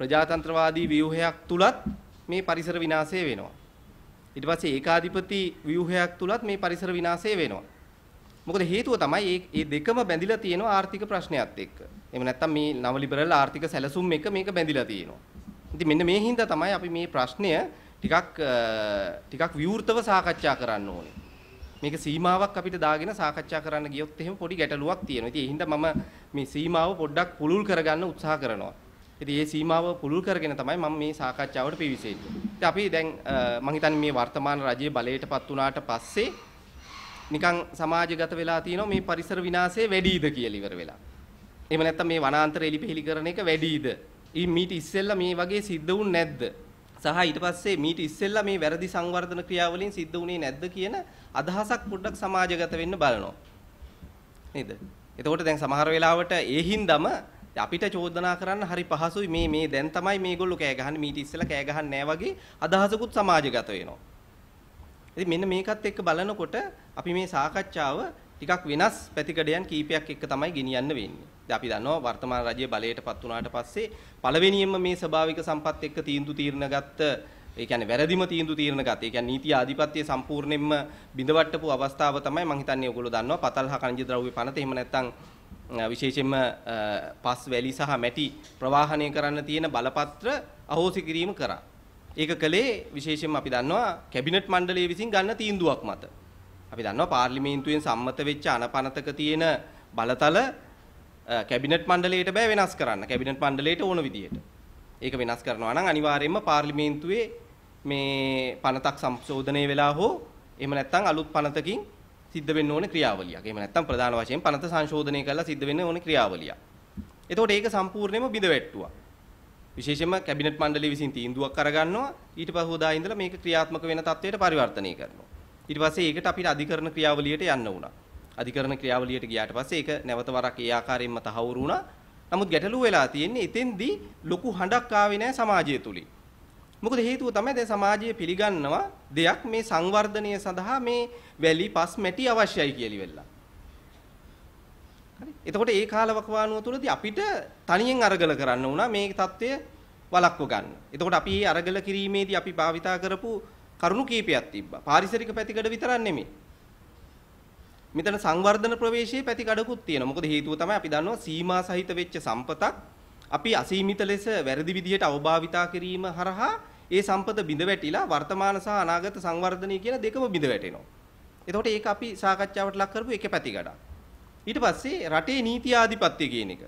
ප්‍රජාතන්ත්‍රවාදී ව්‍යුහයක් තුලත් මේ පරිසර විනාශය වෙනවා. ඊට පස්සේ ඒකාධිපති ව්‍යුහයක් තුලත් මේ පරිසර විනාශය වෙනවා. මොකද හේතුව තමයි මේ දෙකම බැඳිලා තියෙන ආර්ථික ප්‍රශ්නයත් එක්ක. එහෙම නැත්නම් මේ නව ලිබරල් ආර්ථික සැලසුම් එක මේක බැඳිලා තියෙනවා. ඉතින් මෙන්න මේ හින්දා තමයි අපි මේ ප්‍රශ්නය ටිකක් ටිකක් විවෘතව සාකච්ඡා කරන්න ඕනේ. මේක සීමාවක් අපිට දාගෙන සාකච්ඡා කරන්න ගියොත් එහෙම පොඩි ගැටලුවක් තියෙනවා. ඉතින් ඒ හින්දා මම මේ සීමාව පොඩ්ඩක් පුළුල් කරගන්න උත්සාහ කරනවා. ඉතින් ඒ සීමාව පුළුල් කරගෙන තමයි මම මේ සාකච්ඡාවට පිවිසෙන්නේ. ඉතින් අපි දැන් මම හිතන්නේ මේ වර්තමාන රජයේ බලයටපත් වුණාට පස්සේ නිකන් සමාජගත වෙලා තියෙනවා මේ පරිසර විනාශය වැඩිද කියලා ඉවර වෙලා. එහෙම නැත්නම් මේ වනාන්තර එලිපෙහෙලි කරන එක වැඩිද? මීට ඉස්සෙල්ලා මේ වගේ සිද්ධ වුන් නැද්ද? සහ ඊට පස්සේ මීට ඉස්සෙල්ලා මේ වැරදි සංවර්ධන ක්‍රියාවලින් සිද්ධ වුණේ නැද්ද කියන අදහසක් පොඩ්ඩක් සමාජගත වෙන්න බලනවා. නේද? එතකොට දැන් සමහර වෙලාවට ඒ හින්දම අපිට චෝදනා කරන්න හරි පහසුයි මේ මේ දැන් තමයි මේගොල්ලෝ කෑ ගහන්නේ මීට ඉස්සෙල්ලා කෑ ගහන්නේ නැහැ වගේ අදහසකුත් සමාජගත වෙනවා. ඉතින් මෙන්න මේකත් එක්ක බලනකොට අපි මේ සාකච්ඡාව ටිකක් වෙනස් පැතිකඩයන් කීපයක් එක්ක තමයි ගෙනියන්න වෙන්නේ. ඉතින් අපි දන්නවා වර්තමාන රජයේ බලයටපත් වුණාට පස්සේ පළවෙනියෙන්ම මේ ස්වභාවික සම්පත් එක්ක තීන්දුව තීරණ ගත්ත ඒ කියන්නේ වැරදිම තීන්දුව තීරණ ගත. ඒ කියන්නේ නීති ආධිපත්‍ය සම්පූර්ණයෙන්ම බිඳවට්ටපු අවස්ථාව තමයි මම හිතන්නේ ඔයගොල්ලෝ දන්නවා. පතල්හා කණජ ද්‍රව්‍ය පනත එහෙම නැත්නම් විශේෂයෙන්ම පස් වැලි සහ මැටි ප්‍රවාහණය කරන්න තියෙන බලපත්‍ර අහෝසි කිරීම කරා. ඒක කළේ විශේෂයෙන්ම අපි දන්නවා කැබිනට් මණ්ඩලය විසින් ගන්න තීන්දුවක් මත. අපි දන්නවා පාර්ලිමේන්තුවෙන් සම්මත වෙච්ච අනපනතක තියෙන බලතල කැබිනට් මණ්ඩලයට බෑ වෙනස් කරන්න. කැබිනට් මණ්ඩලයට ඕන විදියට. ඒක වෙනස් කරනවා නම් අනිවාර්යයෙන්ම පාර්ලිමේන්තුවේ මේ පනතක් සංශෝධනය වෙලා හෝ එහෙම නැත්නම් අලුත් පනතකින් සිද්ධ වෙන්න ඕනේ ක්‍රියාවලියක්. එහෙම නැත්නම් ප්‍රධාන වශයෙන් පනත සංශෝධනය කරලා සිද්ධ වෙන්න ඕනේ ක්‍රියාවලියක්. එතකොට ඒක සම්පූර්ණයෙන්ම බිඳවැට්ටුවා. විශේෂයෙන්ම කැබිනට් මණ්ඩලය විසින් තීන්දුවක් අරගන්නවා. ඊට පහුවදා ඉඳලා මේක ක්‍රියාත්මක වෙන තත්වයට පරිවර්තනය කරනවා. ඊට පස්සේ ඒකට අපිට අධිකරණ ක්‍රියාවලියට යන්න වුණා. අධිකරණ ක්‍රියාවලියට ගියාට පස්සේ ඒක නැවත වරක් ඒ ආකාරයෙන්ම තහවුරු වුණා. නමුත් ගැටලුව වෙලා තියෙන්නේ එතෙන්දී ලොකු හඬක් ආවේ නැහැ සමාජය තුලින්. මොකද හේතුව තමයි දැන් සමාජය පිළිගන්නවා දෙයක් මේ සංවර්ධනය සඳහා මේ වැලි පස් මැටි අවශ්‍යයි කියලා වෙලා. හරි. එතකොට ඒ කාලවකවානුව තුලදී අපිට තනියෙන් අරගල කරන්න වුණා මේ தත්ත්වය වළක්ව ගන්න. එතකොට අපි මේ අරගල කිරීමේදී අපි භාවිතා කරපු කරුණු කීපයක් තිබ්බා. පාරිසරික පැතිකඩ විතරක් නෙමෙයි. මෙතන සංවර්ධන ප්‍රවේශයේ පැතිකඩකුත් තියෙනවා. මොකද හේතුව තමයි අපි දන්නවා සීමා සහිත වෙච්ච සම්පතක් අපි අසීමිත ලෙස වැරදි විදිහට අවභාවිතා කිරීම හරහා ඒ සම්පත බිඳ වැටිලා වර්තමාන සහ අනාගත සංවර්ධනය කියන දෙකම බිඳ වැටෙනවා. එතකොට ඒක අපි සාකච්ඡාවට ලක් කරපු එක පැති ගඩක්. ඊට පස්සේ රටේ නීති ආධිපත්‍ය කියන එක.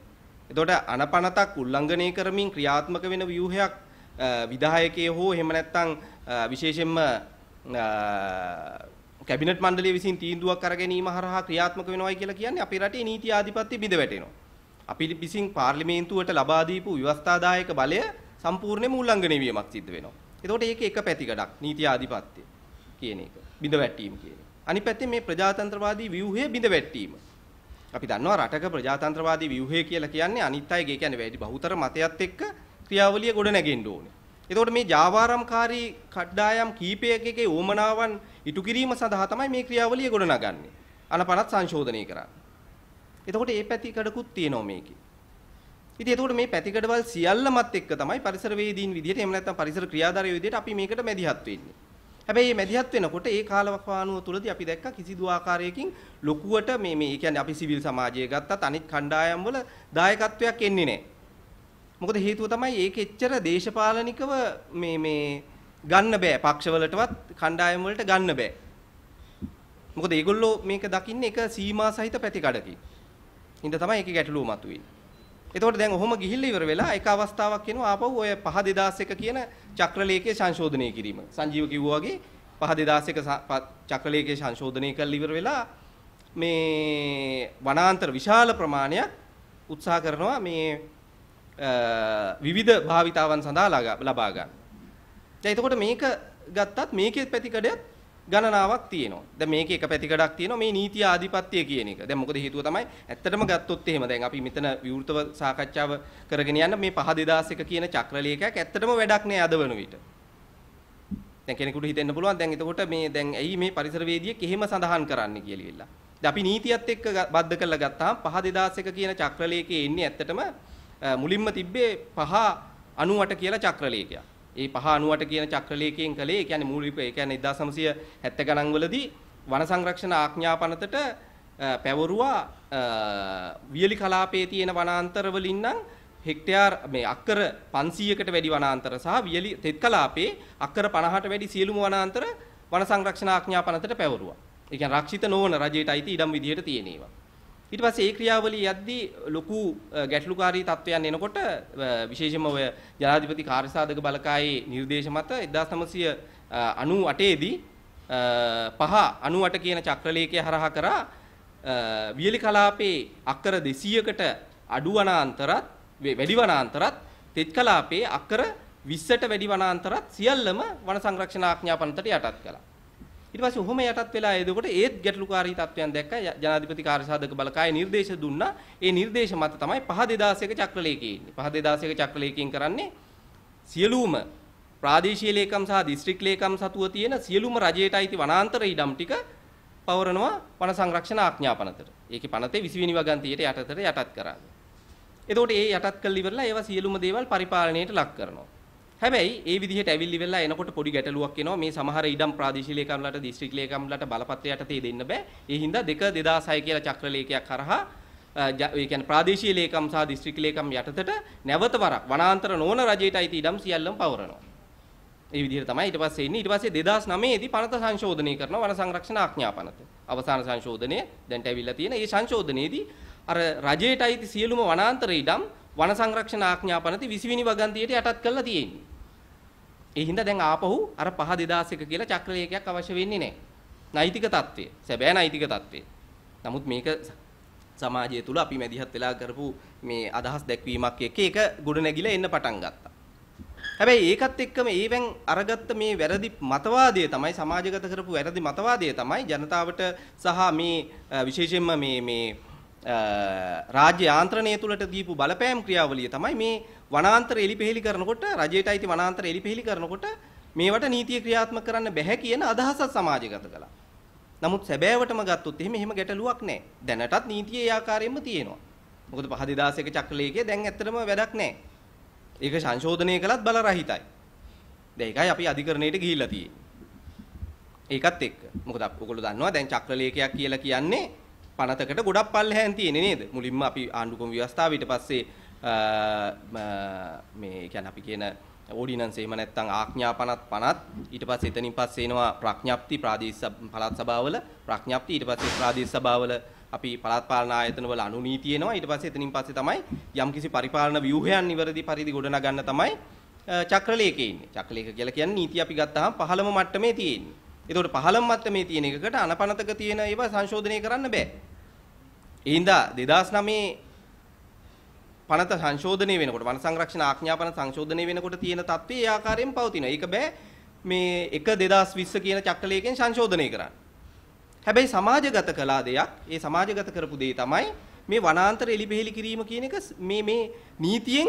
එතකොට අනපනතක් උල්ලංඝනය කරමින් ක්‍රියාත්මක වෙන ව්‍යුහයක් විධායකයේ හෝ එහෙම නැත්නම් විශේෂයෙන්ම කැබිනට් මණ්ඩලය විසින් තීන්දුවක් කර ගැනීම හරහා ක්‍රියාත්මක වෙනවයි කියලා කියන්නේ අපේ රටේ නීති ආධිපත්‍ය බිඳ වැටෙනවා. අපි විසින් පාර්ලිමේන්තුවට ලබා දීපු ව්‍යවස්ථාදායක බලය සම්පූර්ණයෙන්ම උල්ලංඝනය වීමක් සිද්ධ වෙනවා. එතකොට ඒක එක පැතිකඩක් නීති ආධිපත්‍ය කියන එක. බිඳ වැටීම කියන එක. අනිත් පැත්තේ මේ ප්‍රජාතන්ත්‍රවාදී ව්‍යුහය බිඳ වැටීම. අපි දන්නවා රටක ප්‍රජාතන්ත්‍රවාදී ව්‍යුහය කියලා කියන්නේ අනිත් අයගේ කියන්නේ වැඩි බහුතර මතයත් එක්ක ක්‍රියාවලිය ගොඩ නැගෙන්න ඕනේ. එතකොට මේ ජාවාරම්කාරී කණ්ඩායම් කීපයකගේ ඕමනාවන් ඉටු කිරීම සඳහා තමයි මේ ක්‍රියාවලිය ගොඩනගන්නේ. අනපනත් සංශෝධනය කරන්නේ. එතකොට මේ පැති කඩකුත් තියෙනවා මේකේ. ඉතින් එතකොට මේ පැතිකඩවල් සියල්ලමත් එක්ක තමයි පරිසරවේදීන් විදිහට එහෙම නැත්නම් පරිසර ක්‍රියාධාරී විදිහට අපි මේකට මැදිහත් වෙන්නේ. හැබැයි මේ මැදිහත් වෙනකොට ඒ කාලවකවානුව තුලදී අපි දැක්කා කිසිදු ආකාරයකින් ලොකුවට මේ මේ කියන්නේ අපි සිවිල් සමාජය ගත්තත් අනිත් කණ්ඩායම් වල දායකත්වයක් එන්නේ නැහැ. මොකද හේතුව තමයි ඒක එච්චර දේශපාලනිකව මේ මේ ගන්න බෑ පක්ෂවලටවත් කණ්ඩායම් වලට ගන්න බෑ. මොකද ඒගොල්ලෝ මේක දකින්නේ එක සීමා සහිත පැතිකඩකින්. ඉතින් තමයි ඒකේ ගැටලුව මතුවෙන්නේ. එතකොට දැන් ඔහොම ගිහිල්ලා ඉවර වෙලා එක අවස්ථාවක් එනවා ආපහු ඔය පහ 2001 කියන චක්‍රලේඛයේ සංශෝධනය කිරීම. සංජීව කිව්වා වගේ පහ 2001 චක්‍රලේඛයේ සංශෝධනය කරලා ඉවර වෙලා මේ වනාන්තර විශාල ප්‍රමාණයක් උත්සාහ කරනවා මේ විවිධ භාවිතාවන් සඳහා ලබා ගන්න. දැන් එතකොට මේක ගත්තත් මේකේ පැතිකඩයත් ගණනාවක් තියෙනවා. දැන් මේකේ එක පැතිකඩක් තියෙනවා මේ නීති ආධිපත්‍ය කියන එක. දැන් මොකද හේතුව තමයි ඇත්තටම ගත්තොත් එහෙම දැන් අපි මෙතන විවෘතව සාකච්ඡාව කරගෙන යන මේ පහ 2001 කියන චක්‍රලේඛයක් ඇත්තටම වැඩක් නෑ අද වන විට. දැන් කෙනෙකුට හිතෙන්න පුළුවන් දැන් එතකොට මේ දැන් ඇයි මේ පරිසරවේදියෙක් එහෙම සඳහන් කරන්න කියලා. දැන් අපි නීතියත් එක්ක බද්ධ කරලා ගත්තාම පහ 2001 කියන චක්‍රලේඛයේ එන්නේ ඇත්තටම මුලින්ම තිබ්බේ පහ 98 කියලා චක්‍රලේඛයක්. ඒ 598 කියන චක්‍රලේඛයෙන් කළේ ඒ කියන්නේ මූලික ඒ කියන්නේ 1970 ගණන් වලදී වන සංරක්ෂණ ආඥාපනතට පැවරුවා වියලි කලාපයේ තියෙන වනාන්තර වලින් නම් හෙක්ටයාර් මේ අක්කර 500කට වැඩි වනාන්තර සහ වියලි තෙත් කලාපේ අක්කර 50ට වැඩි සියලුම වනාන්තර වන සංරක්ෂණ ආඥාපනතට පැවරුවා. ඒ කියන්නේ රක්ෂිත නොවන රජයට අයිති ඉඩම් විදිහට තියෙන ඒවා. ඊට පස්සේ ඒ ක්‍රියාවලිය යද්දී ලොකු ගැටලුකාරී තත්ත්වයන් එනකොට විශේෂයෙන්ම ඔය ජනාධිපති කාර්යසාධක බලකායේ නිර්දේශ මත 1998 දී පහ 98 කියන චක්‍රලේඛය හරහා කරා වියලි කලාපේ අක්කර 200කට අඩු වනාන්තරත් වැඩි වනාන්තරත් තෙත් කලාපේ අක්කර 20ට වැඩි වනාන්තරත් සියල්ලම වන සංරක්ෂණ ආඥාපනතට යටත් කළා. ඊට පස්සේ ඔහොම යටත් වෙලා එදකොට ඒත් ගැටලුකාරී තත්වයන් දැක්ක ජනාධිපති කාර්ය සාධක බලකාය නිර්දේශ දුන්නා. ඒ නිර්දේශ මත තමයි පහ 2001 චක්‍රලේඛයේ ඉන්නේ. පහ 2001 චක්‍රලේඛයෙන් කරන්නේ සියලුම ප්‍රාදේශීය ලේකම් සහ දිස්ත්‍රික් ලේකම් සතුව තියෙන සියලුම රජයට අයිති වනාන්තර ඉඩම් ටික පවරනවා වන සංරක්ෂණ ආඥා පනතට. ඒකේ පනතේ 20 වෙනි වගන්තියට යටතට යටත් කරන්නේ. එතකොට ඒ යටත් කළ ඉවරලා ඒවා සියලුම දේවල් පරිපාලනයට ලක් කරනවා. හැබැයි ඒ විදිහට ඇවිල්ලි වෙලා එනකොට පොඩි ගැටලුවක් එනවා මේ සමහර ඉඩම් ප්‍රාදේශීය ලේකම්ලට දිස්ත්‍රික් ලේකම්ලට බලපත්‍රයට තේ දෙන්න බෑ. ඒ හින්දා දෙක 2006 කියලා චක්‍ර ලේකයක් හරහා ඒ කියන්නේ ප්‍රාදේශීය ලේකම් සහ දිස්ත්‍රික් ලේකම් යටතට නැවත වරක් වනාන්තර නොවන රජයට අයිති ඉඩම් සියල්ලම පවරනවා. ඒ විදිහට තමයි ඊට පස්සේ ඉන්නේ. ඊට පස්සේ 2009 දී පනත සංශෝධනය කරනවා වන සංරක්ෂණ ආඥා පනත. අවසාන සංශෝධනය දැන්ට ඇවිල්ලා තියෙන. මේ සංශෝධනයේදී අර රජයට අයිති සියලුම වනාන්තර ඉඩම් වන සංරක්ෂණ ආඥා පනත 20 වෙනි වගන්තියට යටත් කරලා තියෙන්නේ. ඒ හින්දා දැන් ආපහු අර පහ 2001 කියලා චක්‍රලේඛයක් අවශ්‍ය වෙන්නේ නැහැ. නෛතික తත්වය. සැබෑ නෛතික తත්වය. නමුත් මේක සමාජය තුල අපි මැදිහත් වෙලා කරපු මේ අදහස් දැක්වීමක් එක්ක ඒක ගොඩ නැගිලා එන්න පටන් ගත්තා. හැබැයි ඒකත් එක්කම ඒවෙන් අරගත්ත මේ වැරදි මතවාදය තමයි සමාජගත කරපු වැරදි මතවාදය තමයි ජනතාවට සහ මේ විශේෂයෙන්ම මේ මේ රාජ්‍ය යාන්ත්‍රණය තුලට දීපු බලපෑම් ක්‍රියාවලිය තමයි මේ වනාන්තර එලිපෙහෙලි කරනකොට රජයට අයිති වනාන්තර එලිපෙහෙලි කරනකොට මේවට නීතිය ක්‍රියාත්මක කරන්න බැහැ කියන අදහසත් සමාජගත කළා. නමුත් සැබෑවටම ගත්තොත් එහෙම එහෙම ගැටලුවක් නැහැ. දැනටත් නීතියේ ආකාරයෙන්ම තියෙනවා. මොකද පහ 2001 චක්‍රලේඛය දැන් ඇත්තටම වැඩක් නැහැ. ඒක සංශෝධනය කළත් බලරහිතයි. දැන් ඒකයි අපි අධිකරණයට ගිහිල්ලා තියෙන්නේ. ඒකත් එක්ක. මොකද ඔයගොල්ලෝ දන්නවා දැන් චක්‍රලේඛයක් කියලා කියන්නේ පනතකට ගොඩක් පල්ලෙහාන් තියෙන්නේ නේද? මුලින්ම අපි ආණ්ඩුක්‍රම ව්‍යවස්ථාව ඊට පස්සේ මේ කියන්නේ අපි කියන ඕඩිනන්ස් එහෙම නැත්නම් ආඥා 50 50 ඊට පස්සේ එතනින් පස්සේ එනවා ප්‍රඥාප්ති ප්‍රාදේශ පළාත් සභාවල ප්‍රඥාප්ති ඊට පස්සේ ප්‍රාදේශ සභාවල අපි පළාත් පාලන ආයතනවල අනුනීති එනවා ඊට පස්සේ එතනින් පස්සේ තමයි යම්කිසි පරිපාලන ව්‍යුහයන් නිවැරදි පරිදි ගොඩනගන්න තමයි චක්‍රලේකේ ඉන්නේ චක්‍රලේක කියලා කියන්නේ නීති අපි ගත්තාම 15ම මට්ටමේ තියෙන්නේ එතකොට 15 මට්ටමේ තියෙන එකකට අනපනතක තියෙන ඒවා සංශෝධනය කරන්න බෑ ඒ හින්දා 2009 පනත සංශෝධනය වෙනකොට වන සංරක්ෂණ ආඥාපන සංශෝධනය වෙනකොට තියෙන தત્ත්වය ඒ ආකාරයෙන් පවතිනවා. ඒක බෑ මේ 1 2020 කියන චක්‍රලේඛයෙන් සංශෝධනය කරන්න. හැබැයි සමාජගත කළා දෙයක්. ඒ සමාජගත කරපු දේ තමයි මේ වනාන්තර එලිබෙහෙලි කිරීම කියන එක මේ මේ නීතියෙන්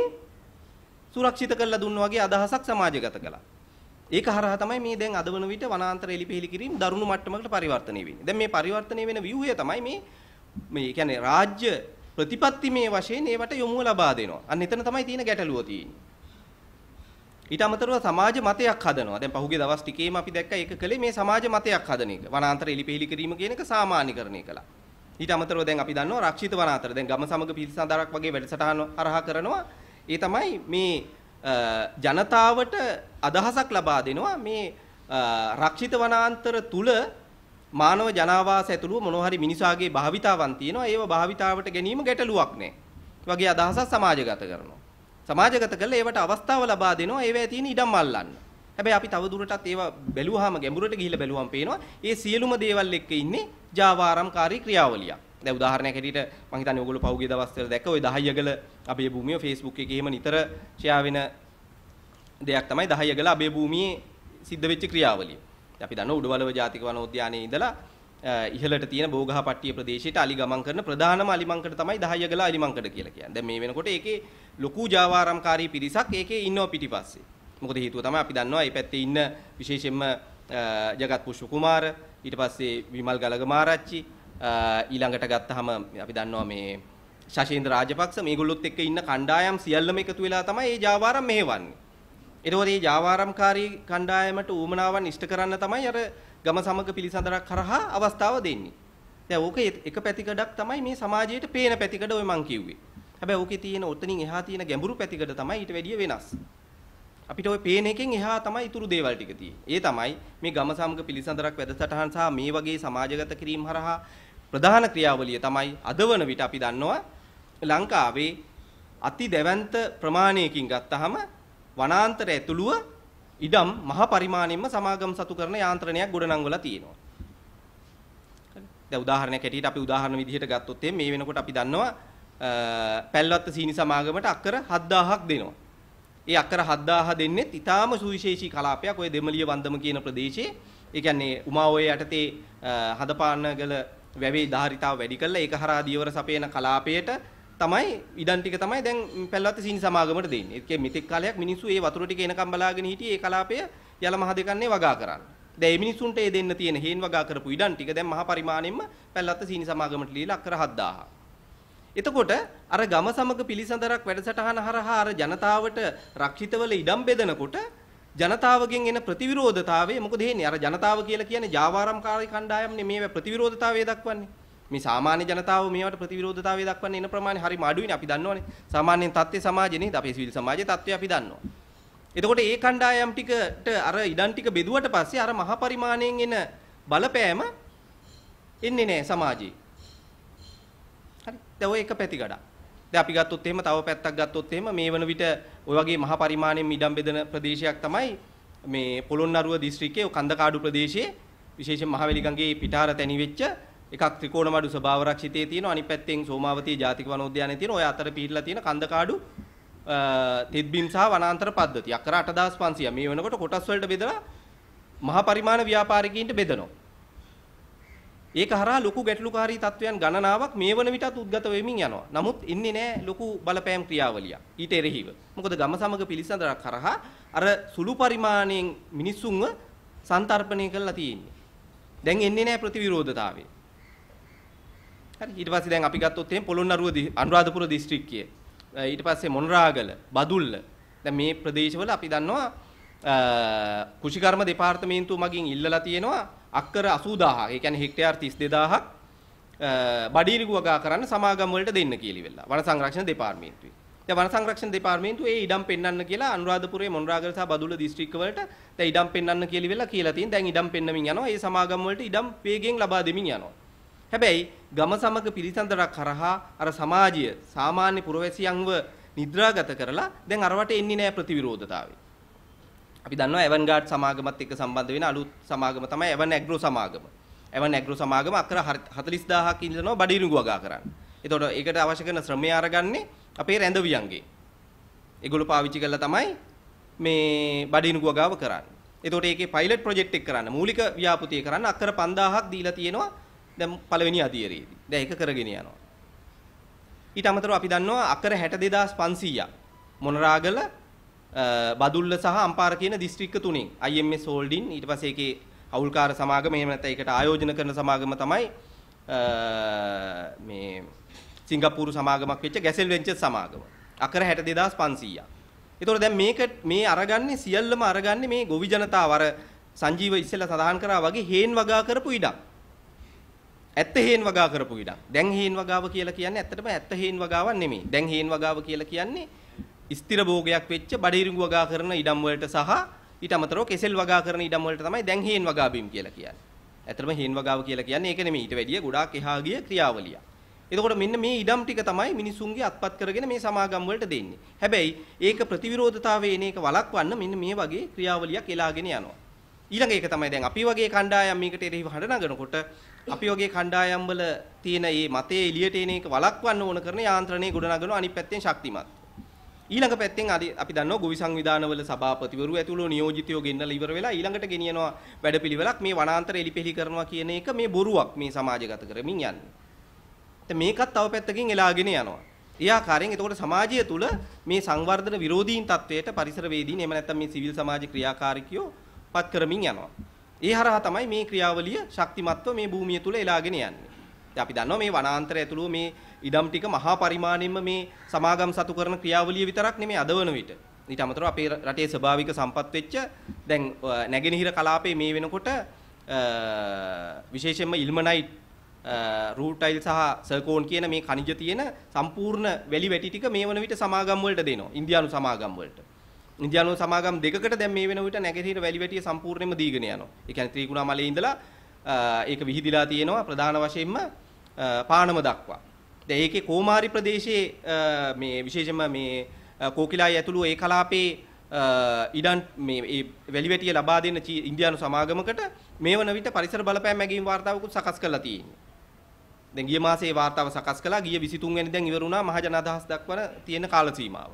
සුරක්ෂිත කරලා දුන්න වගේ අදහසක් සමාජගත කළා. ඒක හරහා තමයි මේ දැන් අද වන විට වනාන්තර එලිපෙහෙලි කිරීම දරුණු මට්ටමකට පරිවර්තනය වෙන්නේ. දැන් මේ පරිවර්තනය වෙන ව්‍යුහය තමයි මේ මේ කියන්නේ රාජ්‍ය ප්‍රතිපත්තිමේ වශයෙන් ඒවට යොමුව ලබා දෙනවා. අන්න එතන තමයි තියෙන ගැටලුව තියෙන්නේ. ඊට අමතරව සමාජ මතයක් හදනවා. දැන් පහුගිය දවස් ටිකේම අපි දැක්කා ඒක කලේ මේ සමාජ මතයක් හදන එක. වනාන්තර එලිපෙහෙලි කිරීම කියන එක සාමාන්‍යකරණය කළා. ඊට අමතරව දැන් අපි දන්නවා රක්ෂිත වනාන්තර. දැන් ගම සමග පිළිසඳාරක් වගේ වැඩසටහන් අරහා කරනවා. ඒ තමයි මේ ජනතාවට අදහසක් ලබා දෙනවා මේ රක්ෂිත වනාන්තර තුල මානව ජනාවාස ඇතුළුව මොනවා හරි මිනිසාගේ භාවිතාවන් තියෙනවා ඒව භාවිතාවට ගැනීම ගැටලුවක් නෑ වගේ අදහසක් සමාජගත කරනවා සමාජගත කළා ඒවට අවස්ථාව ලබා දෙනවා ඒවැය තියෙන ඉඩම් අල්ලන්න හැබැයි අපි තව දුරටත් ඒව බැලුවාම ගැඹුරට ගිහිල්ලා බැලුවම පේනවා ඒ සියලුම දේවල් එක්ක ඉන්නේ ජාවාරම්කාරී ක්‍රියාවලියක් දැන් උදාහරණයක් හැටියට මම හිතන්නේ ඔයගොල්ලෝ පහුගිය දවස්වල දැක්ක ওই 10 යගල අපේ භූමිය Facebook එකේ එහෙම නිතර ෂෙයා වෙන දෙයක් තමයි 10 යගල අපේ භූමියේ සිද්ධ වෙච්ච ක්‍රියාවලිය අපි දන්නවා උඩවලව ජාතික වනෝද්‍යානයේ ඉඳලා ඉහළට තියෙන බෝගහපට්ටිය ප්‍රදේශයට අලි ගමන් කරන ප්‍රධානම අලිමංකඩ තමයි දහයගල අලිමංකඩ කියලා කියන්නේ. දැන් මේ වෙනකොට ඒකේ ලොකු ජාවාරම්කාරී පිරිසක් ඒකේ ඉන්නවා පිටිපස්සේ. මොකද හේතුව තමයි අපි දන්නවා මේ පැත්තේ ඉන්න විශේෂයෙන්ම ජගත් පුෂ්ප කුමාර ඊට පස්සේ විමල් ගලග මාරච්චි ඊළඟට ගත්තාම අපි දන්නවා මේ ශෂේන්ද්‍ර රාජපක්ෂ මේගොල්ලොත් එක්ක ඉන්න කණ්ඩායම් සියල්ලම එකතු වෙලා තමයි මේ ජාවාරම් මෙහෙවන්නේ. එතකොට මේ ජාවාරම්කාරී කණ්ඩායමට ඌමනාවන් ඉෂ්ට කරන්න තමයි අර ගම සමග පිළිසඳරක් කරහා අවස්ථාව දෙන්නේ. දැන් ඕක එක පැතිකඩක් තමයි මේ සමාජයේ පේන පැතිකඩ ඔය මං කිව්වේ. හැබැයි ඕකේ තියෙන උතනින් එහා තියෙන ගැඹුරු පැතිකඩ තමයි ඊට වැඩිය වෙනස්. අපිට ওই පේන එකෙන් එහා තමයි ඉතුරු දේවල් ටික ඒ තමයි මේ ගම සමග පිළිසඳරක් වැඩසටහන් සහ මේ වගේ සමාජගත කිරීම හරහා ප්‍රධාන ක්‍රියාවලිය තමයි අදවන විට අපි දන්නවා ලංකාවේ අති දැවැන්ත ප්‍රමාණයකින් ගත්තහම වනාන්තර ඇතුළුව ඉඩම් මහ පරිමාණයෙන්ම සමාගම් සතු කරන යාන්ත්‍රණයක් ගොඩනංවලා තියෙනවා. දැන් උදාහරණයක් ඇටියට අපි උදාහරණ විදිහට ගත්තොත් මේ වෙනකොට අපි දන්නවා පැල්වත්ත සීනි සමාගමට අක්කර 7000ක් දෙනවා. ඒ අක්කර 7000 දෙන්නෙත් ඊටාම සුවිශේෂී කලාපයක් ඔය දෙමළිය වන්දම කියන ප්‍රදේශයේ. ඒ කියන්නේ උමාඔය යටතේ හදපානගල වැවේ ධාරිතාව වැඩි කරලා ඒක හරහා දීවර සපයන කලාපයට තමයි ඉඩම් ටික තමයි දැන් පැලවත්ත සීනි සමාගමට දෙන්නේ. ඒකේ මෙතෙක් කාලයක් මිනිස්සු ඒ වතුර ටික එනකම් බලාගෙන හිටියේ ඒ කලාපය යල මහ දෙකන්නේ වගා කරන්න. දැන් මේ මිනිස්සුන්ට ඒ දෙන්න තියෙන හේන් වගා කරපු ඉඩම් ටික දැන් මහ පරිමාණයෙන්ම පැලවත්ත සීනි සමාගමට ලීලා අක්කර 7000. එතකොට අර ගම සමග පිළිසඳරක් වැඩසටහන හරහා අර ජනතාවට රක්ෂිතවල ඉඩම් බෙදනකොට ජනතාවගෙන් එන ප්‍රතිවිරෝධතාවය මොකද හේන්නේ අර ජනතාව කියලා කියන්නේ ජාවාරම්කාරී කණ්ඩායම්නේ මේ ප්‍රතිවිරෝධතාවය දක්වන්නේ මේ සාමාන්‍ය ජනතාව මේවට ප්‍රතිවිරෝධතාවය දක්වන්න එන ප්‍රමාණය හරි මඩුයිනේ අපි දන්නවනේ. සාමාන්‍යයෙන් තත්ත්වය සමාජේ නේද අපේ සිවිල් සමාජයේ තත්ත්වය අපි දන්නවා. එතකොට ඒ කණ්ඩායම් ටිකට අර ඉඩම් ටික බෙදුවට පස්සේ අර මහ පරිමාණයෙන් එන බලපෑම එන්නේ නැහැ සමාජයේ. හරි. දැන් ඔය එක පැති ගඩක්. දැන් අපි ගත්තොත් එහෙම තව පැත්තක් ගත්තොත් එහෙම මේ වන විට ওই වගේ මහ පරිමාණයෙන් ඉඩම් බෙදෙන ප්‍රදේශයක් තමයි මේ පොළොන්නරුව දිස්ත්‍රික්කයේ කන්දකාඩු ප්‍රදේශයේ විශේෂයෙන් මහවැලි ගඟේ පිටාර තැනි වෙච්ච එකක් ත්‍රිකෝණමඩු ස්වභාව රක්ෂිතයේ තියෙනවා අනිත් පැත්තෙන් සෝමාවතී ජාතික වනෝද්‍යානයේ තියෙන ඔය අතර පිහිටලා තියෙන කන්දකාඩු තෙත්බිම් සහ වනාන්තර පද්ධති අක්කර 8500 මේ වෙනකොට කොටස් වලට බෙදලා මහ පරිමාණ ව්‍යාපාරිකයින්ට බෙදනවා ඒක හරහා ලොකු ගැටලුකාරී තත්වයන් ගණනාවක් මේ වන විටත් උද්ගත වෙමින් යනවා. නමුත් ඉන්නේ නැහැ ලොකු බලපෑම් ක්‍රියාවලියක්. ඊට එරෙහිව. මොකද ගම සමග පිළිසඳරක් හරහා අර සුළු පරිමාණයෙන් මිනිස්සුන්ව සන්තර්පණය කරලා තියෙන්නේ. දැන් එන්නේ නැහැ ප්‍රතිවිරෝධතාවය. හරි ඊට පස්සේ දැන් අපි ගත්තොත් එහෙනම් පොළොන්නරුව අනුරාධපුර දිස්ත්‍රික්කය ඊට පස්සේ මොනරාගල බදුල්ල දැන් මේ ප්‍රදේශවල අපි දන්නවා කෘෂිකර්ම දෙපාර්තමේන්තුව මගින් ඉල්ලලා තියෙනවා අක්කර 80000 ඒ කියන්නේ හෙක්ටයාර් 32000ක් බඩීරිගු වගා කරන්න සමාගම් වලට දෙන්න කියලා වන සංරක්ෂණ දෙපාර්තමේන්තුවේ දැන් වන සංරක්ෂණ දෙපාර්තමේන්තුව ඒ ඉඩම් පෙන්වන්න කියලා අනුරාධපුරේ මොනරාගල සහ බදුල්ල දිස්ත්‍රික්ක වලට දැන් ඉඩම් පෙන්වන්න කියලා කියලා තියෙන දැන් ඉඩම් පෙන්නමින් යනවා ඒ සමාගම් වලට ඉඩම් වේගෙන් ලබා දෙමින් යනවා හැබැයි ගම සමග පිළිසඳරක් කරහා අර සමාජය සාමාන්‍ය පුරවැසියන්ව නිද්‍රාගත කරලා දැන් අරවට එන්නේ නැහැ ප්‍රතිවිරෝධතාවය. අපි දන්නවා එවන් ගාඩ් සමාගමත් එක්ක සම්බන්ධ වෙන අලුත් සමාගම තමයි එවන් ඇග්‍රෝ සමාගම. එවන් ඇග්‍රෝ සමාගම අක්කර 40000ක් ඉල්ලනවා බඩිරුඟු වගා කරන්න. එතකොට ඒකට අවශ්‍ය කරන ශ්‍රමය අරගන්නේ අපේ රැඳවියන්ගේ. ඒගොල්ලෝ පාවිච්චි කරලා තමයි මේ බඩිනුගු වගාව කරන්නේ. එතකොට ඒකේ පයිලට් ප්‍රොජෙක්ට් එක කරන්න මූලික ව්‍යාපෘතිය කරන්න අක්කර 5000ක් දීලා තියෙනවා දැන් පළවෙනි අධීරයේදී. දැන් ඒක කරගෙන යනවා. ඊට අමතරව අපි දන්නවා අකර 62500ක් මොනරාගල බදුල්ල සහ අම්පාර කියන දිස්ත්‍රික්ක තුනෙන් IMS Holding ඊට පස්සේ ඒකේ අවුල්කාර සමාගම එහෙම නැත්නම් ඒකට ආයෝජන කරන සමාගම තමයි මේ සිංගප්පූරු සමාගමක් වෙච්ච ගැසෙල් වෙන්චර් සමාගම. අකර 62500ක්. ඒතකොට දැන් මේක මේ අරගන්නේ සියල්ලම අරගන්නේ මේ ගොවි ජනතාව අර සංජීව ඉස්සෙල්ලා සඳහන් කරා වගේ හේන් වගා කරපු ඉඩක්. ඇත්ත හේන් වගා කරපු ඉඩක්. දැන් හේන් වගාව කියලා කියන්නේ ඇත්තටම ඇත්ත හේන් වගාවක් නෙමෙයි. දැන් හේන් වගාව කියලා කියන්නේ ස්ථිර භෝගයක් වෙච්ච බඩිරිඟු වගා කරන ඉඩම් වලට සහ ඊට අමතරව කෙසෙල් වගා කරන ඉඩම් වලට තමයි දැන් හේන් වගා බීම කියලා කියන්නේ. ඇත්තටම හේන් වගාව කියලා කියන්නේ ඒක නෙමෙයි. ඊට වැඩිය ගොඩාක් එහා ගිය ක්‍රියාවලියක්. එතකොට මෙන්න මේ ඉඩම් ටික තමයි මිනිසුන්ගේ අත්පත් කරගෙන මේ සමාගම් වලට දෙන්නේ. හැබැයි ඒක ප්‍රතිවිරෝධතාවයේ එන එක වළක්වන්න මෙන්න මේ වගේ ක්‍රියාවලියක් එලාගෙන යනවා. ඊළඟ එක තමයි දැන් අපි වගේ කණ්ඩායම් මේකට එරෙහිව හඬ නගනකොට අපි වගේ කණ්ඩායම්වල තියෙන මේ මතයේ එළියට එන එක වළක්වන්න ඕන කරන යාන්ත්‍රණයේ ගොඩනගන අනිත් පැත්තෙන් ශක්තිමත්. ඊළඟ පැත්තෙන් අපි දන්නවා ගොවි සංවිධානවල සභාපතිවරු ඇතුළු නියෝජිතයෝ ගෙන්නලා ඉවර වෙලා ඊළඟට ගෙනියනවා වැඩපිළිවෙලක් මේ වනාන්තර එලිපෙලි කරනවා කියන එක මේ බොරුවක් මේ සමාජගත කරමින් යන්නේ. දැන් මේකත් තව පැත්තකින් එලාගෙන යනවා. ඒ ආකාරයෙන් එතකොට සමාජය තුළ මේ සංවර්ධන විරෝධීන් තත්වයට පරිසරවේදීන් එහෙම නැත්නම් මේ සිවිල් සමාජ ක්‍රියාකාරිකයෝ පත් කරමින් යනවා. ඒ හරහා තමයි මේ ක්‍රියාවලිය ශක්තිමත්ව මේ භූමිය තුල එලාගෙන යන්නේ. අපි දන්නවා මේ වනාන්තරය ඇතුළු මේ ඉඩම් ටික මහා පරිමාණයෙන්ම මේ සමාගම් සතු කරන ක්‍රියාවලිය විතරක් නෙමෙයි අදවන විට. ඊට අමතරව අපේ රටේ ස්වභාවික සම්පත් වෙච්ච දැන් නැගෙනහිර කලාපයේ මේ වෙනකොට විශේෂයෙන්ම ඉල්මනයිට් රූටයිල් සහ සර්කෝන් කියන මේ කනිජ තියෙන සම්පූර්ණ වැලි වැටි ටික මේ වන විට සමාගම් වලට දෙනවා. ඉන්දියානු සමාගම් වලට. ඉන්දියානු සමාගම් දෙකකට දැන් මේ වෙන විට නැගෙනහිර වැලිවැටිය සම්පූර්ණයෙන්ම දීගෙන යනවා. ඒ කියන්නේ ත්‍රිකුණා මලේ ඉඳලා ඒක විහිදිලා තියෙනවා ප්‍රධාන වශයෙන්ම පානම දක්වා. දැන් ඒකේ කොමාරි ප්‍රදේශයේ මේ විශේෂම මේ කෝකිලායි ඇතුළු ඒ කලාපේ ඉඩම් මේ ඒ වැලිවැටිය ලබා දෙන ඉන්දියානු සමාගමකට මේ වන විට පරිසර බලපෑම් මැගීම් වාර්තාවකුත් සකස් කරලා තියෙනවා. දැන් ගිය මාසේ වාර්තාව සකස් කළා ගිය 23 වෙනිදාන් ඉවර වුණා මහජන අදහස් දක්වන තියෙන කාල සීමාව.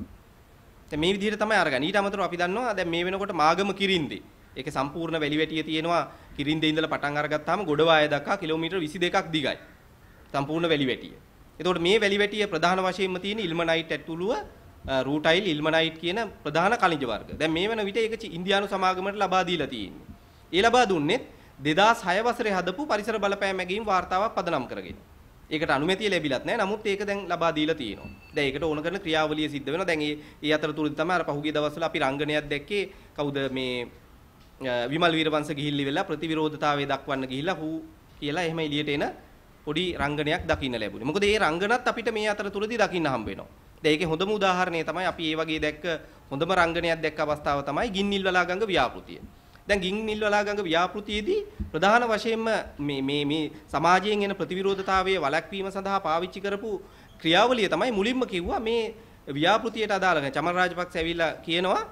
දැන් මේ විදිහට තමයි අරගන්නේ. ඊට අමතරව අපි දන්නවා දැන් මේ වෙනකොට මාගම කිරින්දේ. ඒකේ සම්පූර්ණ වැලිවැටිය තියෙනවා කිරින්දේ ඉඳලා පටන් අරගත්තාම ගොඩවාය දක්වා කිලෝමීටර් 22ක් දිගයි. සම්පූර්ණ වැලිවැටිය. එතකොට මේ වැලිවැටිය ප්‍රධාන වශයෙන්ම තියෙන ඉල්මනයිට් ඇතුළුව රූටයිල් ඉල්මනයිට් කියන ප්‍රධාන කනිජ වර්ග. දැන් මේ වෙන විට ඒක ඉන්දියානු සමාගමට ලබා දීලා තියෙන්නේ. ඒ ලබා දුන්නේ 2006 වසරේ හදපු පරිසර බලපෑම් ඇගීම් වාර්තාවක් පදනම් කරගෙන. ඒකට අනුමැතිය ලැබිලත් නැහැ. නමුත් ඒක දැන් ලබා දීලා තියෙනවා. දැන් ඒකට ඕන කරන ක්‍රියාවලිය සිද්ධ වෙනවා. දැන් ඒ අතරතුරදී තමයි අර පහුගිය දවස්වල අපි රංගනයක් දැක්කේ කවුද මේ විමල් වීරවංශ ගිහිල්ලි වෙලා ප්‍රතිවිරෝධතාවය දක්වන්න ගිහිල්ලා හූ කියලා එහෙම එළියට එන පොඩි රංගනයක් දකින්න ලැබුණේ. මොකද මේ රංගනත් අපිට මේ අතරතුරදී දකින්න හම්බ වෙනවා. දැන් ඒකේ හොඳම උදාහරණය තමයි අපි මේ වගේ දැක්ක හොඳම රංගනයක් දැක්ක අවස්ථාව තමයි ගින්නිල් වලාගංග ව්‍යාපෘතිය. දැන් ගින් මිල් වලා ගඟ ව්‍යාපෘතියේදී ප්‍රධාන වශයෙන්ම මේ මේ මේ සමාජයෙන් එන ප්‍රතිවිරෝධතාවයේ වළක්වීම සඳහා පාවිච්චි කරපු ක්‍රියාවලිය තමයි මුලින්ම කිව්වා මේ ව්‍යාපෘතියට අදාළ නැහැ. චමල් රාජපක්ෂ ඇවිල්ලා කියනවා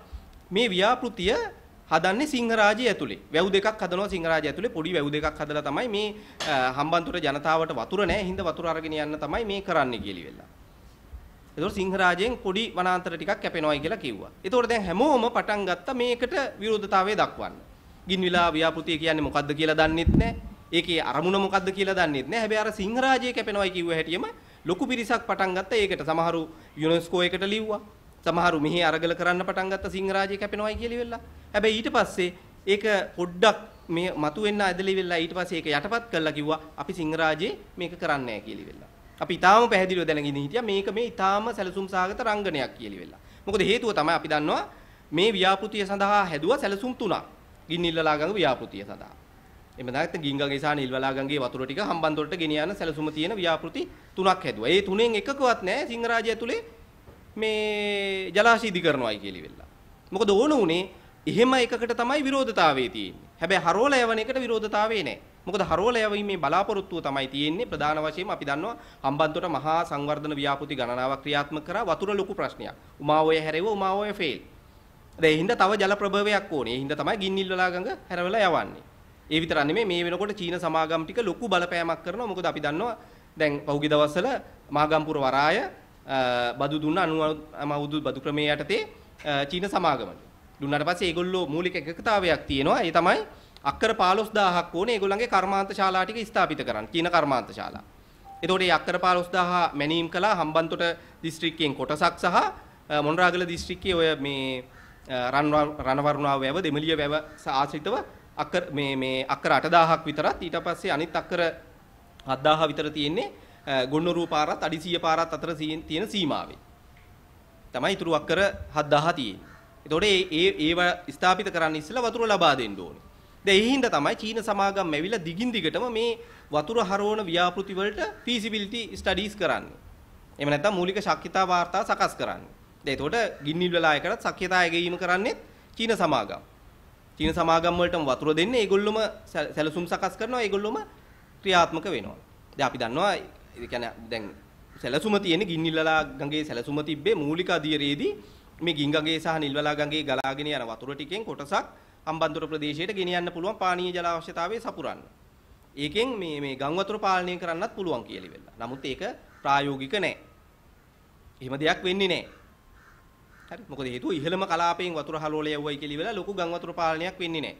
මේ ව්‍යාපෘතිය හදන්නේ සිංහරාජය ඇතුලේ. වැව් දෙකක් හදනවා සිංහරාජය ඇතුලේ. පොඩි වැව් දෙකක් හදලා තමයි මේ හම්බන්තොට ජනතාවට වතුර නැහැ. හින්දා වතුර අරගෙන යන්න තමයි මේ කරන්නේ කියලා වෙලා. ඒතකොට සිංහරාජයෙන් පොඩි වනාන්තර ටිකක් කැපෙනවායි කියලා කිව්වා. ඒතකොට දැන් හැමෝම පටන් ගත්තා මේකට විරෝධතාවය දක්වන්න. ගින්විලා ව්‍යාපෘතිය කියන්නේ මොකද්ද කියලා දන්නෙත් නැහැ. ඒකේ අරමුණ මොකද්ද කියලා දන්නෙත් නැහැ. හැබැයි අර සිංහරාජය කැපෙනවයි කිව්ව හැටියෙම ලොකු පිරිසක් පටන් ගත්තා. ඒකට සමහරු යුනෙස්කෝ එකට ලිව්වා. සමහරු මෙහි අරගල කරන්න පටන් ගත්තා සිංහරාජය කැපෙනවයි කියලා ඉවෙලා. හැබැයි ඊට පස්සේ ඒක පොඩ්ඩක් මේ මතුවෙන්න ඇදලි වෙලා ඊට පස්සේ ඒක යටපත් කළා කිව්වා අපි සිංහරාජේ මේක කරන්නේ නැහැ කියලා ඉවෙලා. අපි ඊටාම පැහැදිලිව දැනගෙන හිටියා මේක මේ ඊටාම සැලසුම් සාගත රංගනයක් කියලා ඉවෙලා. මොකද හේතුව තමයි අපි දන්නවා මේ ව්‍යාපෘතිය සඳහා හැදුවා සැලසුම් තුනක්. ගින්නිල්වලා ගඟ ව්‍යාපෘතිය සඳහා. එහෙම නැත්නම් ගින්ගගේ සහ නිල්වලා ගඟේ වතුර ටික හම්බන්තොටට ගෙන යන සැලසුම තියෙන ව්‍යාපෘති තුනක් හැදුවා. ඒ තුනෙන් එකකවත් නැහැ සිංහරාජය ඇතුලේ මේ ජලාශය ඉදි කරනවායි කියලා වෙලා. මොකද ඕන උනේ එහෙම එකකට තමයි විරෝධතාවය තියෙන්නේ. හැබැයි හරෝල යවන එකට විරෝධතාවය නැහැ. මොකද හරෝල යවීමේ බලාපොරොත්තුව තමයි තියෙන්නේ ප්‍රධාන වශයෙන් අපි දන්නවා හම්බන්තොට මහා සංවර්ධන ව්‍යාපෘති ගණනාවක් ක්‍රියාත්මක කරා වතුර ලොකු ප්‍රශ්නයක්. උමා ඔය හැරෙව උමා ඔය ෆේල්. ඒ හින්දා තව ජල ප්‍රභවයක් ඕනේ. ඒ හින්දා තමයි ගින්නිල්වලා ගඟ හැරවලා යවන්නේ. ඒ විතරක් නෙමෙයි මේ වෙනකොට චීන සමාගම් ටික ලොකු බලපෑමක් කරනවා. මොකද අපි දන්නවා දැන් පහුගිය දවස්වල මාගම්පුර වරාය බදු දුන්න 90 මවුදු බදු ක්‍රමයේ යටතේ චීන සමාගමට. දුන්නාට පස්සේ ඒගොල්ලෝ මූලික එකකතාවයක් තියෙනවා. ඒ තමයි අක්කර 15000ක් ඕනේ ඒගොල්ලන්ගේ කර්මාන්ත ශාලා ටික ස්ථාපිත කරන්න. චීන කර්මාන්ත ශාලා. එතකොට මේ අක්කර 15000 මැනීම් කළා හම්බන්තොට දිස්ත්‍රික්කයෙන් කොටසක් සහ මොනරාගල දිස්ත්‍රික්කයේ ඔය මේ රණවරුණාව වැව දෙමළිය වැව ආශ්‍රිතව අක්කර මේ මේ අක්කර 8000ක් විතරත් ඊට පස්සේ අනිත් අක්කර 7000 විතර තියෙන්නේ ගොන්නරුව පාරත් අඩි 100 පාරත් අතර තියෙන සීමාවේ. තමයි ඊතුරු අක්කර 7000 තියෙන්නේ. එතකොට ඒ ඒව ස්ථාපිත කරන්න ඉස්සෙල්ලා වතුර ලබා දෙන්න ඕනේ. දැන් ඒ හින්දා තමයි චීන සමාගම් ඇවිල්ලා දිගින් දිගටම මේ වතුර හරවන ව්‍යාපෘති වලට feasibility studies කරන්නේ. එහෙම නැත්නම් මූලික ශක්තිතා වාර්තා සකස් කරන්නේ. එතකොට ගින්නිල් වෙලායකට සක්්‍යතායගීම කරන්නේ චීන සමාගම්. චීන සමාගම් වලටම වතුර දෙන්නේ ඒගොල්ලොම සැලසුම් සකස් කරනවා ඒගොල්ලොම ක්‍රියාත්මක වෙනවා. දැන් අපි දන්නවා ඒ කියන්නේ දැන් සැලසුම තියෙන ගින්නිල්ලා ගඟේ සැලසුම තිබ්බේ මූලික අධීරයේදී මේ ගින්ගඟේ සහ නිල්වලා ගඟේ ගලාගෙන යන වතුර ටිකෙන් කොටසක් හම්බන්තොට ප්‍රදේශයට ගෙනියන්න පුළුවන් පානීය ජල අවශ්‍යතාවය සපුරන්න. ඒකෙන් මේ මේ ගම් වතුර පාලනය කරන්නත් පුළුවන් කියලා ඉවෙලා. නමුත් ඒක ප්‍රායෝගික නෑ. එහෙම දෙයක් වෙන්නේ නෑ. හරි මොකද හේතුව ඉහළම කලාපයෙන් වතුර හලෝලේ යවුවයි කියලා ඉවලා ලොකු ගම් වතුර පාලනයක් වෙන්නේ නැහැ.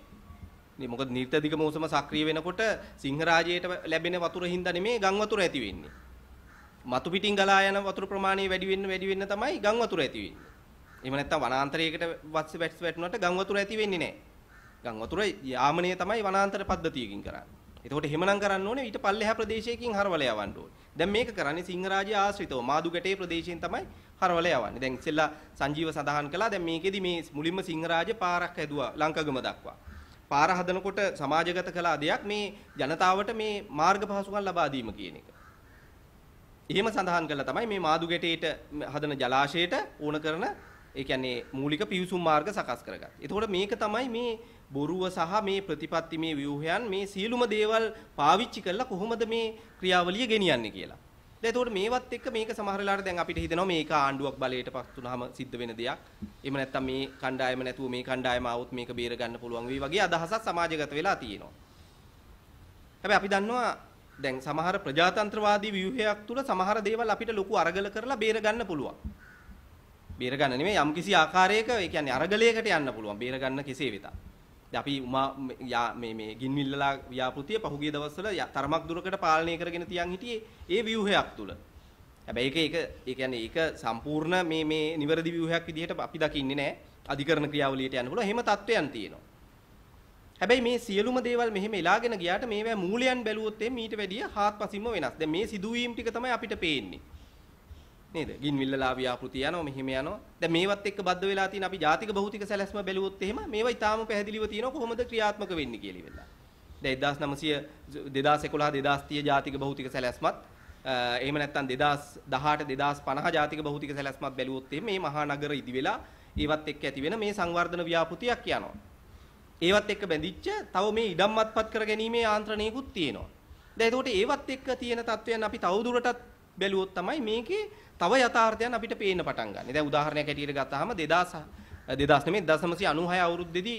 නේ මොකද නිර්තධික මෝසම සක්‍රිය වෙනකොට සිංහරාජයට ලැබෙන වතුර හින්දා නෙමේ ගම් වතුර ඇති වෙන්නේ. මතු පිටින් ගලා යන වතුර ප්‍රමාණය වැඩි වෙන්න වැඩි වෙන්න තමයි ගම් වතුර ඇති වෙන්නේ. එහෙම නැත්නම් වනාන්තරයකට වස්ස බැට්ස් වැටුණාට ගම් වතුර ඇති වෙන්නේ නැහැ. ගම් වතුර යාමනය තමයි වනාන්තර පද්ධතියකින් කරන්නේ. එතකොට එහෙමනම් කරන්න ඕනේ ඊට පල්ලෙහා ප්‍රදේශයකින් හරවලා යවන්න ඕනේ. දැන් මේක කරන්නේ සිංහරාජය ආශ්‍රිතව මාදුගැටේ ප්‍රදේශයෙන් තමයි හරවල යවන්නේ. දැන් ඉස්සෙල්ලා සංජීව සඳහන් කළා දැන් මේකෙදි මේ මුලින්ම සිංහරාජ පාරක් හැදුවා ලංකගම දක්වා. පාර හදනකොට සමාජගත කළ දෙයක් මේ ජනතාවට මේ මාර්ග පහසුකම් ලබා දීම කියන එක. එහෙම සඳහන් කළා තමයි මේ මාදුගැටේට හදන ජලාශයට ඕන කරන ඒ කියන්නේ මූලික පිවිසුම් මාර්ග සකස් කරගත්තා. එතකොට මේක තමයි මේ බොරුව සහ මේ ප්‍රතිපත්තිමේ ව්‍යුහයන් මේ සියලුම දේවල් පාවිච්චි කරලා කොහොමද මේ ක්‍රියාවලිය ගෙනියන්නේ කියලා. දැන් එතකොට මේවත් එක්ක මේක සමහර වෙලාවට දැන් අපිට හිතෙනවා මේක ආණ්ඩුවක් බලයටපත් වුනහම සිද්ධ වෙන දෙයක්. එහෙම නැත්නම් මේ කණ්ඩායම නැතුව මේ කණ්ඩායම આવොත් මේක බේර ගන්න පුළුවන් වෙයි වගේ අදහසක් සමාජගත වෙලා තියෙනවා. හැබැයි අපි දන්නවා දැන් සමහර ප්‍රජාතන්ත්‍රවාදී ව්‍යුහයක් තුල සමහර දේවල් අපිට ලොකු අරගල කරලා බේර ගන්න පුළුවන්. බේර ගන්න නෙමෙයි යම්කිසි ආකාරයක ඒ කියන්නේ අරගලයකට යන්න පුළුවන්. බේර ගන්න කෙසේ වෙතත්. අපි උමා මේ ගින්මිල්ලලා ව්‍යාපෘතිය පහුගිය දවස්වල තරමක් දුරකට පාලනය කරගෙන තියන් හිටියේ ඒ ව්‍යුහයක් තුල. හැබැයි ඒක ඒක ඒ කියන්නේ ඒක සම්පූර්ණ මේ මේ නිවැරදි ව්‍යුහයක් විදිහට අපි දකින්නේ නැහැ. අධිකරණ ක්‍රියාවලියට යන්න පුළුවන්. එහෙම තත්වයන් තියෙනවා. හැබැයි මේ සියලුම දේවල් මෙහෙම එලාගෙන ගියාට මේවා මූලයන් බැලුවොත් එම් ඊට වැඩිය හාත්පසින්ම වෙනස්. දැන් මේ සිදුවීම් ටික තමයි අපිට පේන්නේ. නේද? ගින්විල්ලලා ව්‍යාපෘති යනවා මෙහෙම යනවා. දැන් මේවත් එක්ක බද්ධ වෙලා තියෙන අපි ජාතික භෞතික සැලැස්ම බැලුවොත් එහෙම මේවා ඊටාම පැහැදිලිව තියෙනවා කොහොමද ක්‍රියාත්මක වෙන්නේ කියලා ඉවරලා. දැන් 1900 2011 2030 ජාතික භෞතික සැලැස්මත් එහෙම නැත්නම් 2018 2050 ජාතික භෞතික සැලැස්මත් බැලුවොත් එහෙම මේ මහා නගර ඉදි වෙලා ඒවත් එක්ක ඇති වෙන මේ සංවර්ධන ව්‍යාපෘතියක් යනවා. ඒවත් එක්ක බැඳිච්ච තව මේ ඉඩම්මත්පත් කර ගැනීමේ ආන්ත්‍රණයකුත් තියෙනවා. දැන් ඒකට ඒවත් එක්ක තියෙන තත්වයන් අපි තවදුරටත් බැලුවොත් තමයි මේකේ තව යථාර්ථයන් අපිට පේන්න පටන් ගන්න. දැන් උදාහරණයක් ඇටියට ගත්තාම 2000 2009 1996 අවුරුද්දේදී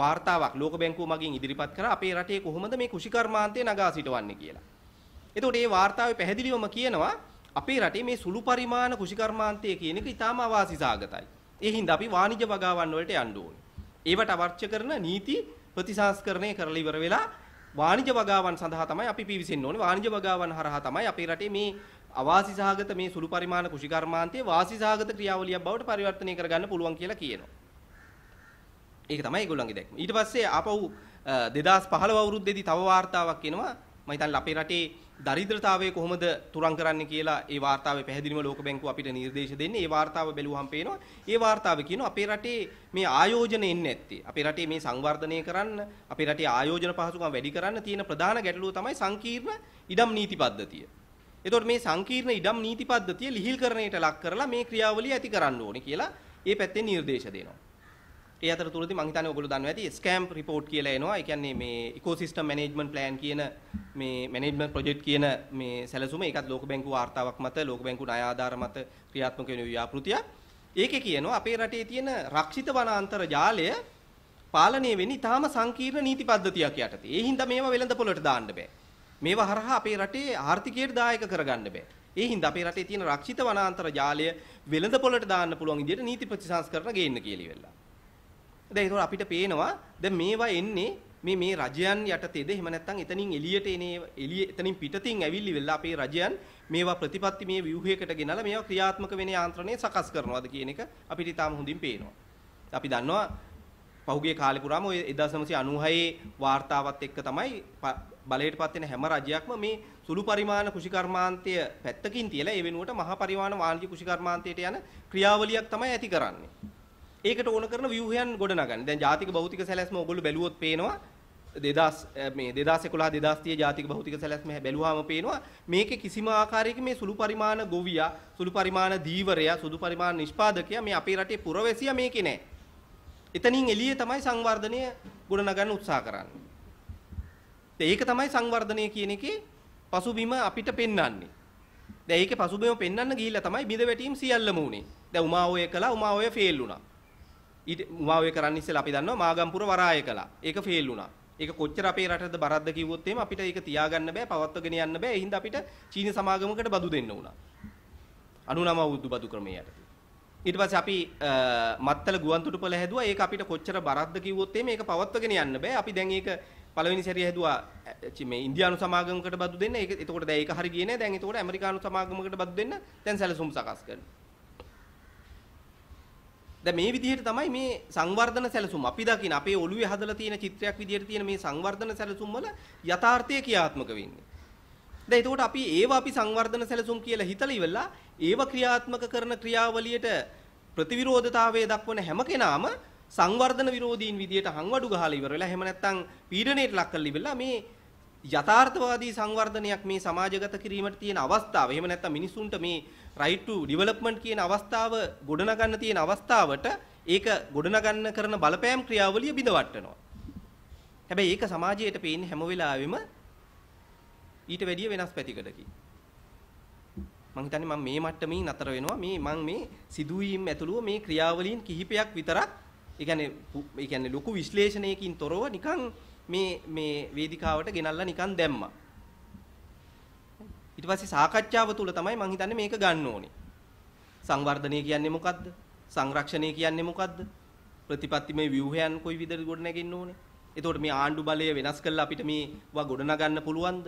වාර්තාවක් ලෝක බැංකුව මගින් ඉදිරිපත් කරා අපේ රටේ කොහොමද මේ කුෂිකර්මාන්තය නගා සිටවන්නේ කියලා. එතකොට මේ වාර්තාවේ පැහැදිලිවම කියනවා අපේ රටේ මේ සුළු පරිමාණ කුෂිකර්මාන්තය කියන එක ඊටාම අවාසි සාගතයි. ඒ හින්දා අපි වාණිජ වගාවන් වලට යන්න ඕනේ. ඒවට අවශ්‍ය කරන නීති ප්‍රතිසංස්කරණය කරලා ඉවර වෙලා වාණිජ වගාවන් සඳහා තමයි අපි පිවිසෙන්න ඕනේ. වාණිජ වගාවන් හරහා තමයි අපේ රටේ මේ අවාසි සහගත මේ සුළු පරිමාණ කුෂිකර්මාන්තයේ වාසි සහගත ක්‍රියාවලියක් බවට පරිවර්තනය කරගන්න පුළුවන් කියලා කියනවා. ඒක තමයි ඒගොල්ලන්ගේ දැක්ම. ඊට පස්සේ ආපහු 2015 අවුරුද්දේදී තව වාර්තාවක් එනවා. මම හිතන්නේ අපේ රටේ දරිද්‍රතාවය කොහොමද තුරන් කරන්නේ කියලා ඒ වார்த்தාවේ පැහැදිලිව ලෝක බැංකුව අපිට නිර්දේශ දෙන්නේ. ඒ වார்த்தාව බැලුවහම පේනවා. ඒ වார்த்தාව කියනවා අපේ රටේ මේ ආයෝජන එන්නේ නැත්තේ. අපේ රටේ මේ සංවර්ධනය කරන්න, අපේ රටේ ආයෝජන පහසුකම් වැඩි කරන්න තියෙන ප්‍රධාන ගැටලුව තමයි සංකීර්ණ ඉඩම් නීති පද්ධතිය. එතකොට මේ සංකීර්ණ ඉඩම් නීති පද්ධතිය ලිහිල් කරණයට ලක් කරලා මේ ක්‍රියාවලිය ඇති කරන්න ඕනේ කියලා ඒ පැත්තෙන් නිර්දේශ දෙනවා. ඒ අතරතුරදී මම හිතන්නේ ඔයගොල්ලෝ දන්නවා ඇති ස්කෑම් රිපෝට් කියලා එනවා. ඒ කියන්නේ මේ ඉකෝසිස්ටම් මැනේජ්මන්ට් ප්ලෑන් කියන මේ මැනේජ්මන්ට් ප්‍රොජෙක්ට් කියන මේ සැලසුම ඒකත් ලෝක බැංකුව වාර්තාවක් මත ලෝක බැංකුව ණය ආධාර මත ක්‍රියාත්මක වෙන ව්‍යාපෘතියක්. ඒකේ කියනවා අපේ රටේ තියෙන රක්ෂිත වනාන්තර ජාලය පාලනය වෙන්නේ ඊටාම සංකීර්ණ නීති පද්ධතියක් යටතේ. ඒ හින්දා මේවා වෙළඳ පොළට දාන්න බෑ. මේවා හරහා අපේ රටේ ආර්ථිකයට දායක කරගන්න බෑ. ඒ හින්දා අපේ රටේ තියෙන රක්ෂිත වනාන්තර ජාලය වෙළඳ පොළට දාන්න පුළුවන් විදිහට නීති ප්‍රතිසංස්කරණ ගේන්න කියලා ඉවෙලා. දැන් ඒක අපිට පේනවා දැන් මේවා එන්නේ මේ මේ රජයන් යටතේද එහෙම නැත්නම් එතනින් එළියට එන එළිය එතනින් පිටතින් ඇවිල්ලි වෙලා අපේ රජයන් මේවා ප්‍රතිපත්ති මේ ව්‍යුහයකට ගෙනලා මේවා ක්‍රියාත්මක වෙන යාන්ත්‍රණය සකස් කරනවාද කියන එක අපිට ඊටාම හොඳින් පේනවා. අපි දන්නවා පහුගිය කාලේ පුරාම ওই 1996 වාර්තාවත් එක්ක තමයි බලයට පත් වෙන හැම රජයක්ම මේ සුළු පරිමාණ කුෂිකර්මාන්තය පැත්තකින් තියලා ඒ වෙනුවට මහා පරිමාණ වාණිජ කුෂිකර්මාන්තයට යන ක්‍රියාවලියක් තමයි ඇති කරන්නේ. ඒකට ඕන කරන ව්‍යුහයන් ගොඩනගන්නේ. දැන් ජාතික භෞතික සැලැස්ම ඕගොල්ලෝ බැලුවොත් පේනවා 2000 මේ 2011 2030 ජාතික භෞතික සැලැස්ම බැලුවාම පේනවා මේකේ කිසිම ආකාරයක මේ සුළු පරිමාණ ගොවියා සුළු පරිමාණ දීවරයා සුළු පරිමාණ නිෂ්පාදකයා මේ අපේ රටේ පුරවැසියා මේකේ නැහැ. එතනින් එළියේ තමයි සංවර්ධනය ගොඩනගන්න උත්සාහ කරන්නේ. දැන් ඒක තමයි සංවර්ධනය කියන එකේ පසුබිම අපිට පෙන්වන්නේ. දැන් ඒකේ පසුබිම පෙන්වන්න ගිහිල්ලා තමයි බිඳ වැටීම් සියල්ලම උනේ. දැන් උමා ඔය කළා උමා ඔය ෆේල් වුණා. ඊට උමා ඔය කරන්න ඉස්සෙල්ලා අපි දන්නවා මාගම්පුර වරාය කළා. ඒක ෆේල් වුණා. ඒක කොච්චර අපේ රටද බරද්ද කිව්වොත් එහෙම අපිට ඒක තියාගන්න බෑ පවත්වගෙන යන්න බෑ. ඒ හින්දා අපිට චීන සමාගමකට බදු දෙන්න වුණා. 99 අවුරුදු බදු ක්‍රමය යටතේ. ඊට පස්සේ අපි මත්තල ගුවන්තොටුපළ හැදුවා. ඒක අපිට කොච්චර බරක්ද කිව්වොත් එහෙම ඒක පවත්වගෙන යන්න බෑ. අපි දැන් ඒක පළවෙනි සැරිය හැදුවා මේ ඉන්දියානු සමාගමකට බදු දෙන්න. ඒක එතකොට දැන් ඒක හරි ගියේ නැහැ. දැන් එතකොට ඇමරිකානු සමාගමකට බදු දෙන්න. දැන් සැලසුම් සකස් කරනවා. දැන් මේ විදිහට තමයි මේ සංවර්ධන සැලසුම් අපි දකින අපේ ඔළුවේ හදලා තියෙන චිත්‍රයක් විදිහට තියෙන මේ සංවර්ධන සැලසුම් වල යථාර්ථය කියාත්මක වෙන්නේ. දැන් එතකොට අපි ඒවා අපි සංවර්ධන සැලසුම් කියලා හිතලා ඉවරලා ඒවා ක්‍රියාත්මක කරන ක්‍රියාවලියට ප්‍රතිවිරෝධතාවය දක්වන හැම කෙනාම සංවර්ධන විරෝධීන් විදියට හංවඩු ගහලා ඉවර වෙලා එහෙම නැත්නම් පීඩණයට ලක් කරලා ඉවරලා මේ යථාර්ථවාදී සංවර්ධනයක් මේ සමාජගත කිරීමට තියෙන අවස්ථාව. එහෙම නැත්නම් මිනිසුන්ට මේ right to development කියන අවස්ථාව ගොඩනගන්න තියෙන අවස්ථාවට ඒක ගොඩනගන්න කරන බලපෑම් ක්‍රියාවලිය බිඳවට්ටනවා. හැබැයි ඒක සමාජයට පේන්නේ හැම වෙලාවෙම ඊට වැඩිය වෙනස් පැතිකඩකින්. මං හිතන්නේ මම මේ මට්ටමින් නතර වෙනවා. මේ මං මේ සිදුවීම් ඇතුළුව මේ ක්‍රියාවලීන් කිහිපයක් විතරක් ඒ කියන්නේ ඒ කියන්නේ ලොකු විශ්ලේෂණයකින් තොරව නිකන් මේ මේ වේදිකාවට ගෙනල්ලා නිකන් දැම්මා. ඊට පස්සේ සාකච්ඡාව තුළ තමයි මම හිතන්නේ මේක ගන්න ඕනේ. සංවර්ධනය කියන්නේ මොකද්ද? සංරක්ෂණය කියන්නේ මොකද්ද? ප්‍රතිපත්තිමය ව්‍යුහයන් කොයි විදිහට ගොඩනගෙන්න ඕනේ? එතකොට මේ ආණ්ඩු බලය වෙනස් කරලා අපිට මේ වා ගොඩනගන්න පුළුවන්ද?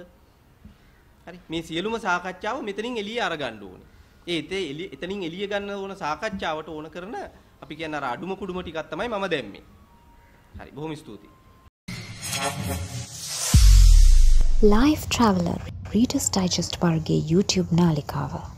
හරි මේ සියලුම සාකච්ඡාව මෙතනින් එළිය අරගන්න ඕනේ. ඒ එතනින් එළිය ගන්න ඕන සාකච්ඡාවට ඕන කරන අපි කියන්නේ අර අඩුම කුඩුම ටිකක් තමයි මම දැම්මේ. හරි බොහොම ස්තුතියි. Life Traveler Reader's Digest වර්ගයේ YouTube නාලිකාව